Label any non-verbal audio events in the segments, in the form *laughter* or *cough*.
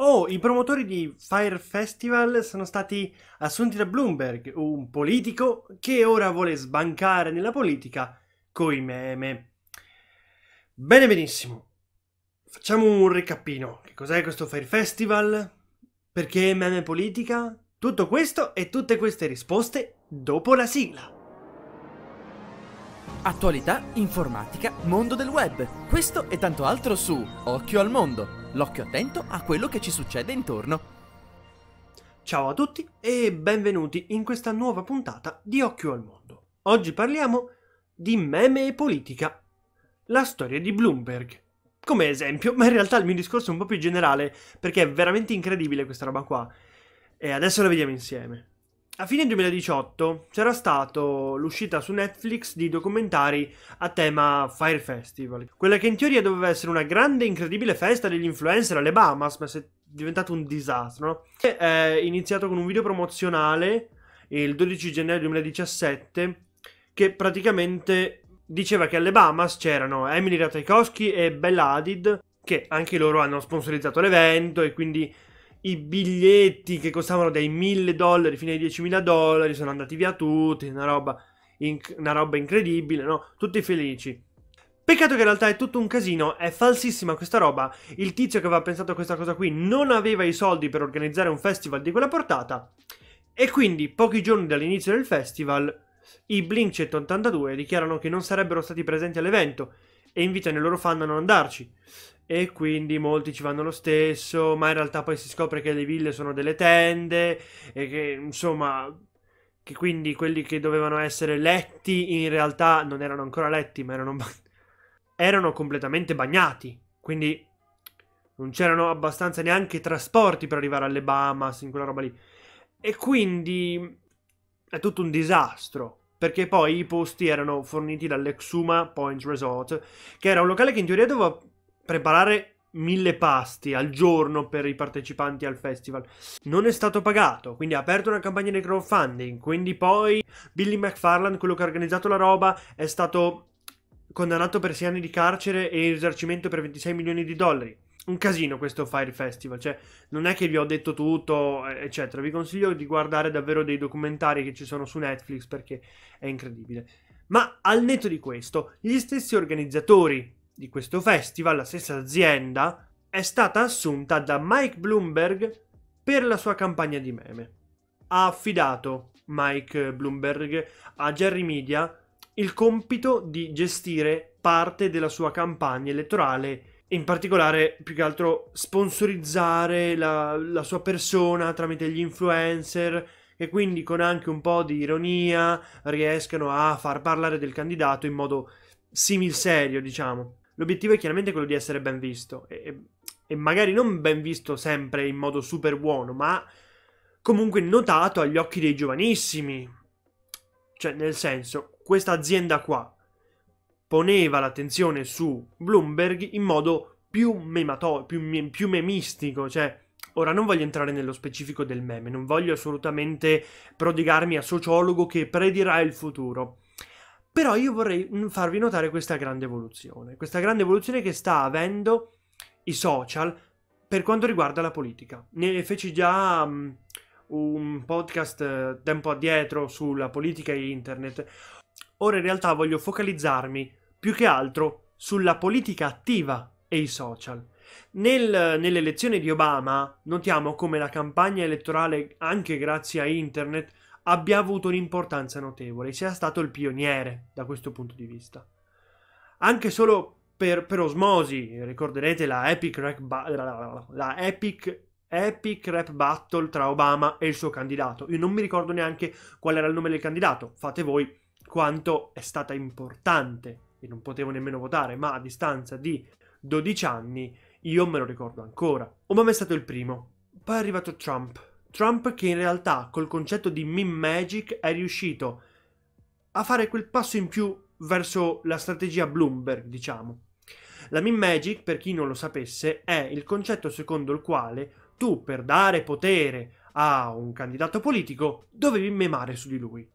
Oh, i promotori di Fire Festival sono stati assunti da Bloomberg, un politico che ora vuole sbancare nella politica coi meme. Bene benissimo. Facciamo un recapino. Che cos'è questo Fire Festival? Perché meme politica? Tutto questo e tutte queste risposte dopo la sigla. Attualità, informatica, mondo del web. Questo e tanto altro su Occhio al Mondo l'occhio attento a quello che ci succede intorno. Ciao a tutti e benvenuti in questa nuova puntata di Occhio al Mondo. Oggi parliamo di meme e politica, la storia di Bloomberg. Come esempio, ma in realtà il mio discorso è un po' più generale, perché è veramente incredibile questa roba qua. E adesso la vediamo insieme. A fine 2018 c'era stato l'uscita su Netflix di documentari a tema Fire Festival, quella che in teoria doveva essere una grande e incredibile festa degli influencer alle Bahamas, ma è diventato un disastro. No? È eh, iniziato con un video promozionale il 12 gennaio 2017 che praticamente diceva che alle Bahamas c'erano Emily Ratajkowski e Bella Hadid che anche loro hanno sponsorizzato l'evento e quindi i biglietti che costavano dai 1000 dollari fino ai 10.000 dollari sono andati via tutti, una roba, inc- una roba incredibile, no? Tutti felici. Peccato che in realtà è tutto un casino, è falsissima questa roba. Il tizio che aveva pensato a questa cosa qui non aveva i soldi per organizzare un festival di quella portata. E quindi, pochi giorni dall'inizio del festival, i Blink 82 dichiarano che non sarebbero stati presenti all'evento e invitano i loro fan a non andarci. E quindi molti ci vanno lo stesso, ma in realtà poi si scopre che le ville sono delle tende e che insomma che quindi quelli che dovevano essere letti in realtà non erano ancora letti, ma erano, erano completamente bagnati. Quindi non c'erano abbastanza neanche trasporti per arrivare alle Bahamas, in quella roba lì. E quindi è tutto un disastro perché poi i posti erano forniti dall'Exuma Point Resort, che era un locale che in teoria doveva preparare mille pasti al giorno per i partecipanti al festival. Non è stato pagato, quindi ha aperto una campagna di crowdfunding, quindi poi Billy McFarland, quello che ha organizzato la roba, è stato condannato per 6 anni di carcere e risarcimento per 26 milioni di dollari un casino questo Fire Festival, cioè non è che vi ho detto tutto, eccetera. Vi consiglio di guardare davvero dei documentari che ci sono su Netflix perché è incredibile. Ma al netto di questo, gli stessi organizzatori di questo festival, la stessa azienda, è stata assunta da Mike Bloomberg per la sua campagna di meme. Ha affidato Mike Bloomberg a Jerry Media il compito di gestire parte della sua campagna elettorale in particolare più che altro sponsorizzare la, la, sua persona tramite gli influencer che quindi con anche un po' di ironia riescano a far parlare del candidato in modo simil serio, diciamo. L'obiettivo è chiaramente quello di essere ben visto e, e magari non ben visto sempre in modo super buono, ma comunque notato agli occhi dei giovanissimi. Cioè, nel senso, questa azienda qua poneva l'attenzione su Bloomberg in modo più, memato- più, mem- più memistico, cioè Ora non voglio entrare nello specifico del meme, non voglio assolutamente prodigarmi a sociologo che predirà il futuro. Però io vorrei farvi notare questa grande evoluzione, questa grande evoluzione che sta avendo i social per quanto riguarda la politica. Ne feci già um, un podcast eh, tempo addietro sulla politica e internet. Ora in realtà voglio focalizzarmi più che altro sulla politica attiva e i social. Nel, nelle elezioni di Obama notiamo come la campagna elettorale, anche grazie a internet, abbia avuto un'importanza notevole, sia stato il pioniere da questo punto di vista. Anche solo per, per osmosi, ricorderete la epic, rap ba- la, la, la, epic, epic rap battle tra Obama e il suo candidato. Io non mi ricordo neanche qual era il nome del candidato, fate voi quanto è stata importante e non potevo nemmeno votare, ma a distanza di 12 anni io me lo ricordo ancora. Obama è stato il primo, poi è arrivato Trump. Trump che in realtà col concetto di meme magic è riuscito a fare quel passo in più verso la strategia Bloomberg, diciamo. La meme magic, per chi non lo sapesse, è il concetto secondo il quale tu per dare potere a un candidato politico dovevi memare su di lui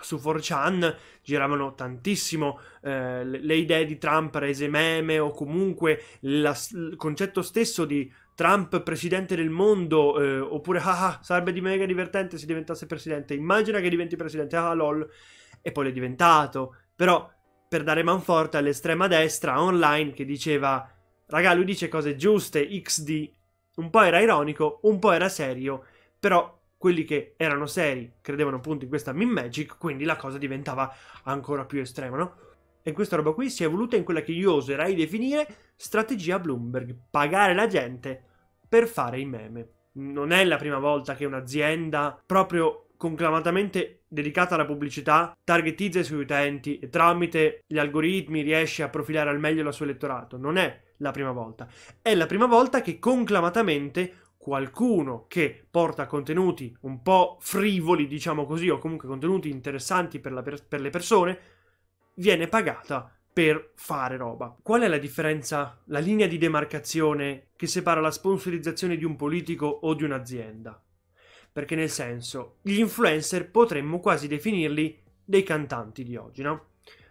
su 4chan giravano tantissimo eh, le idee di Trump rese meme o comunque la, il concetto stesso di Trump presidente del mondo eh, oppure ah, ah sarebbe di mega divertente se diventasse presidente immagina che diventi presidente ah lol e poi l'è diventato però per dare manforte all'estrema destra online che diceva raga lui dice cose giuste xd un po' era ironico un po' era serio però quelli che erano seri credevano appunto in questa meme magic, quindi la cosa diventava ancora più estrema, no? E questa roba qui si è evoluta in quella che io oserei definire strategia Bloomberg, pagare la gente per fare i meme. Non è la prima volta che un'azienda proprio conclamatamente dedicata alla pubblicità targetizza i suoi utenti e tramite gli algoritmi riesce a profilare al meglio il suo elettorato. Non è la prima volta. È la prima volta che conclamatamente qualcuno che porta contenuti un po' frivoli, diciamo così, o comunque contenuti interessanti per, per, per le persone, viene pagata per fare roba. Qual è la differenza, la linea di demarcazione che separa la sponsorizzazione di un politico o di un'azienda? Perché nel senso, gli influencer potremmo quasi definirli dei cantanti di oggi, no?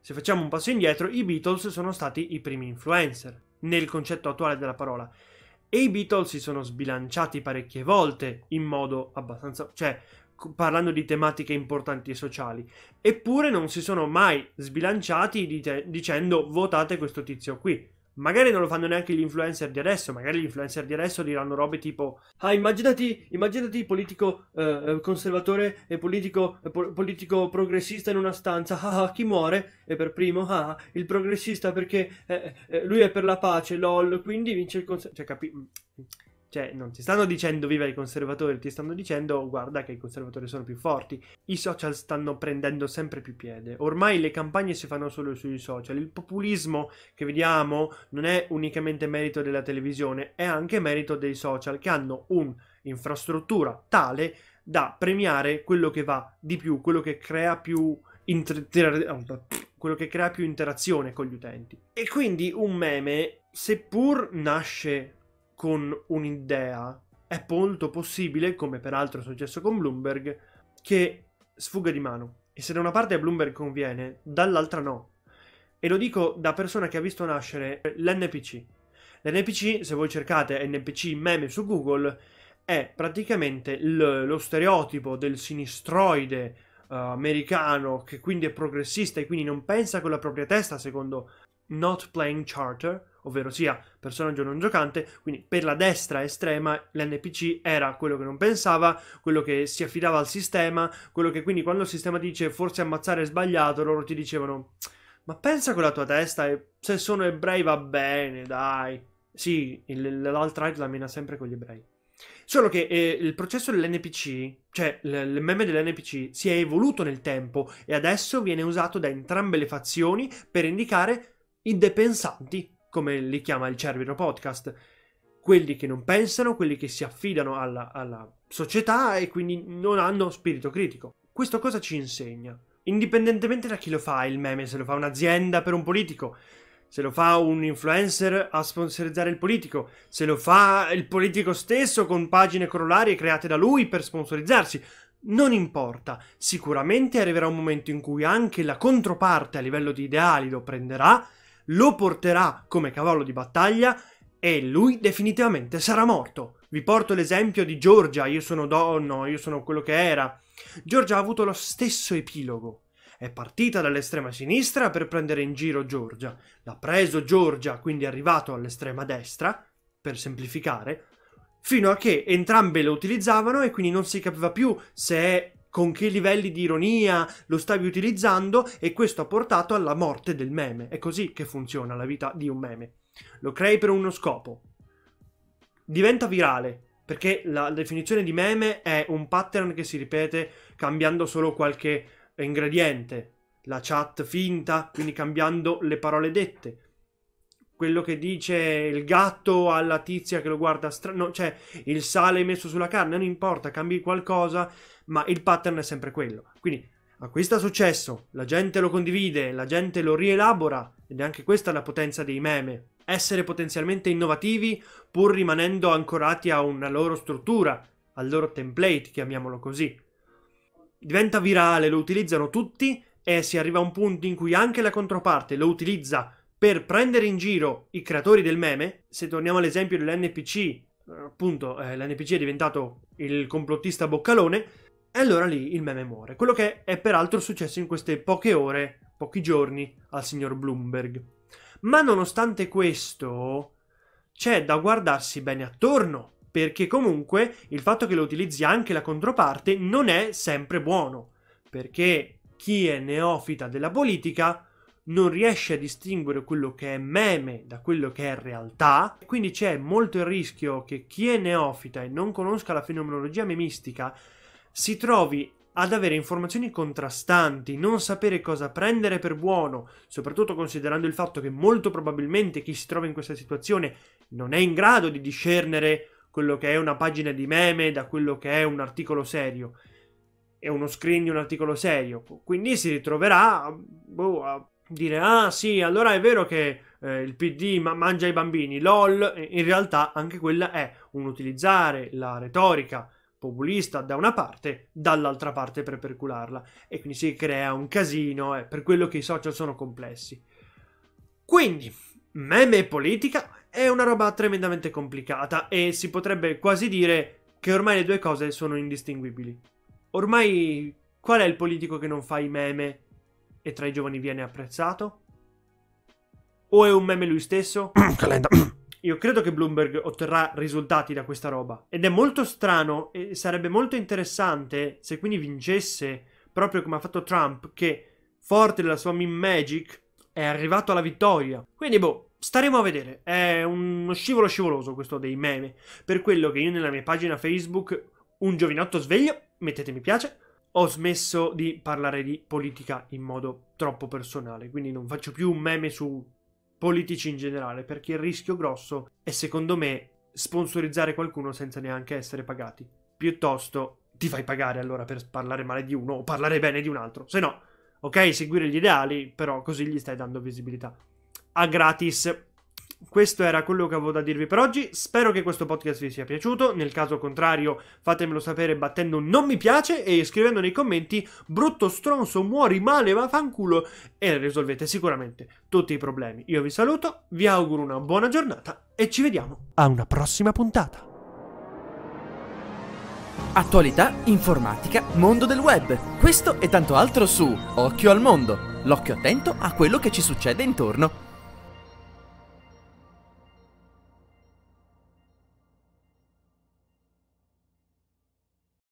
Se facciamo un passo indietro, i Beatles sono stati i primi influencer, nel concetto attuale della parola. E i Beatles si sono sbilanciati parecchie volte in modo abbastanza... cioè parlando di tematiche importanti e sociali, eppure non si sono mai sbilanciati dite- dicendo votate questo tizio qui. Magari non lo fanno neanche gli influencer di adesso, magari gli influencer di adesso diranno robe tipo Ah, immaginati, immaginati politico eh, eh, conservatore e politico, eh, po- politico, progressista in una stanza, ah, ah chi muore è per primo, ah, ah, il progressista perché eh, eh, lui è per la pace, lol, quindi vince il conservatore, cioè capi... Cioè, non ti stanno dicendo viva i conservatori, ti stanno dicendo guarda che i conservatori sono più forti. I social stanno prendendo sempre più piede. Ormai le campagne si fanno solo sui social. Il populismo che vediamo non è unicamente merito della televisione, è anche merito dei social che hanno un'infrastruttura tale da premiare quello che va di più, quello che crea più inter- quello che crea più interazione con gli utenti. E quindi un meme, seppur nasce con un'idea, è molto possibile, come peraltro è successo con Bloomberg, che sfugga di mano. E se da una parte a Bloomberg conviene, dall'altra no. E lo dico da persona che ha visto nascere l'NPC. L'NPC, se voi cercate NPC meme su Google, è praticamente l- lo stereotipo del sinistroide uh, americano che quindi è progressista e quindi non pensa con la propria testa, secondo Not Playing Charter, ovvero sia personaggio non giocante, quindi per la destra estrema l'NPC era quello che non pensava, quello che si affidava al sistema, quello che quindi quando il sistema dice forse ammazzare è sbagliato, loro ti dicevano ma pensa con la tua testa e se sono ebrei va bene, dai. Sì, l'altra la mina sempre con gli ebrei. Solo che eh, il processo dell'NPC, cioè il meme dell'NPC, si è evoluto nel tempo e adesso viene usato da entrambe le fazioni per indicare i depensanti, come li chiama il Cerbero Podcast, quelli che non pensano, quelli che si affidano alla, alla società e quindi non hanno spirito critico. Questo cosa ci insegna? Indipendentemente da chi lo fa il meme, se lo fa un'azienda per un politico, se lo fa un influencer a sponsorizzare il politico, se lo fa il politico stesso con pagine corollarie create da lui per sponsorizzarsi, non importa, sicuramente arriverà un momento in cui anche la controparte a livello di ideali lo prenderà lo porterà come cavallo di battaglia e lui definitivamente sarà morto. Vi porto l'esempio di Giorgia, io sono donno, io sono quello che era. Giorgia ha avuto lo stesso epilogo. È partita dall'estrema sinistra per prendere in giro Giorgia. L'ha preso Giorgia, quindi è arrivato all'estrema destra, per semplificare, fino a che entrambe lo utilizzavano e quindi non si capiva più se è con che livelli di ironia lo stavi utilizzando e questo ha portato alla morte del meme. È così che funziona la vita di un meme. Lo crei per uno scopo. Diventa virale, perché la definizione di meme è un pattern che si ripete cambiando solo qualche ingrediente. La chat finta, quindi cambiando le parole dette quello che dice il gatto alla tizia che lo guarda strano, cioè il sale messo sulla carne, non importa, cambi qualcosa, ma il pattern è sempre quello. Quindi acquista successo, la gente lo condivide, la gente lo rielabora ed è anche questa la potenza dei meme. Essere potenzialmente innovativi pur rimanendo ancorati a una loro struttura, al loro template, chiamiamolo così. Diventa virale, lo utilizzano tutti e si arriva a un punto in cui anche la controparte lo utilizza per prendere in giro i creatori del meme, se torniamo all'esempio dell'NPC, eh, appunto eh, l'NPC è diventato il complottista boccalone, e allora lì il meme muore. Quello che è peraltro successo in queste poche ore, pochi giorni, al signor Bloomberg. Ma nonostante questo, c'è da guardarsi bene attorno, perché comunque il fatto che lo utilizzi anche la controparte non è sempre buono, perché chi è neofita della politica non riesce a distinguere quello che è meme da quello che è realtà, quindi c'è molto il rischio che chi è neofita e non conosca la fenomenologia memistica si trovi ad avere informazioni contrastanti, non sapere cosa prendere per buono, soprattutto considerando il fatto che molto probabilmente chi si trova in questa situazione non è in grado di discernere quello che è una pagina di meme da quello che è un articolo serio è uno screen di un articolo serio. Quindi si ritroverà boh, a dire ah sì, allora è vero che eh, il PD ma- mangia i bambini, lol, in realtà anche quella è un utilizzare la retorica populista da una parte, dall'altra parte per percularla e quindi si crea un casino, eh, per quello che i social sono complessi. Quindi, meme e politica è una roba tremendamente complicata e si potrebbe quasi dire che ormai le due cose sono indistinguibili. Ormai qual è il politico che non fa i meme e tra i giovani viene apprezzato? O è un meme lui stesso? *clears throat* Calenda. *clears throat* Io credo che Bloomberg otterrà risultati da questa roba. Ed è molto strano e sarebbe molto interessante se quindi vincesse, proprio come ha fatto Trump, che forte della sua meme magic è arrivato alla vittoria. Quindi, boh, staremo a vedere. È uno scivolo scivoloso questo dei meme. Per quello che io nella mia pagina Facebook, un giovinotto sveglio, mettete mi piace, ho smesso di parlare di politica in modo troppo personale, quindi non faccio più un meme su politici in generale, perché il rischio grosso è secondo me sponsorizzare qualcuno senza neanche essere pagati. Piuttosto ti fai pagare allora per parlare male di uno o parlare bene di un altro, se no, ok, seguire gli ideali, però così gli stai dando visibilità. A gratis questo era quello che avevo da dirvi per oggi. Spero che questo podcast vi sia piaciuto. Nel caso contrario, fatemelo sapere battendo un non mi piace e scrivendo nei commenti brutto stronzo, muori male, vaffanculo. e risolvete sicuramente tutti i problemi. Io vi saluto, vi auguro una buona giornata e ci vediamo a una prossima puntata. Attualità, informatica, mondo del web. Questo e tanto altro su Occhio al Mondo. L'occhio attento a quello che ci succede intorno.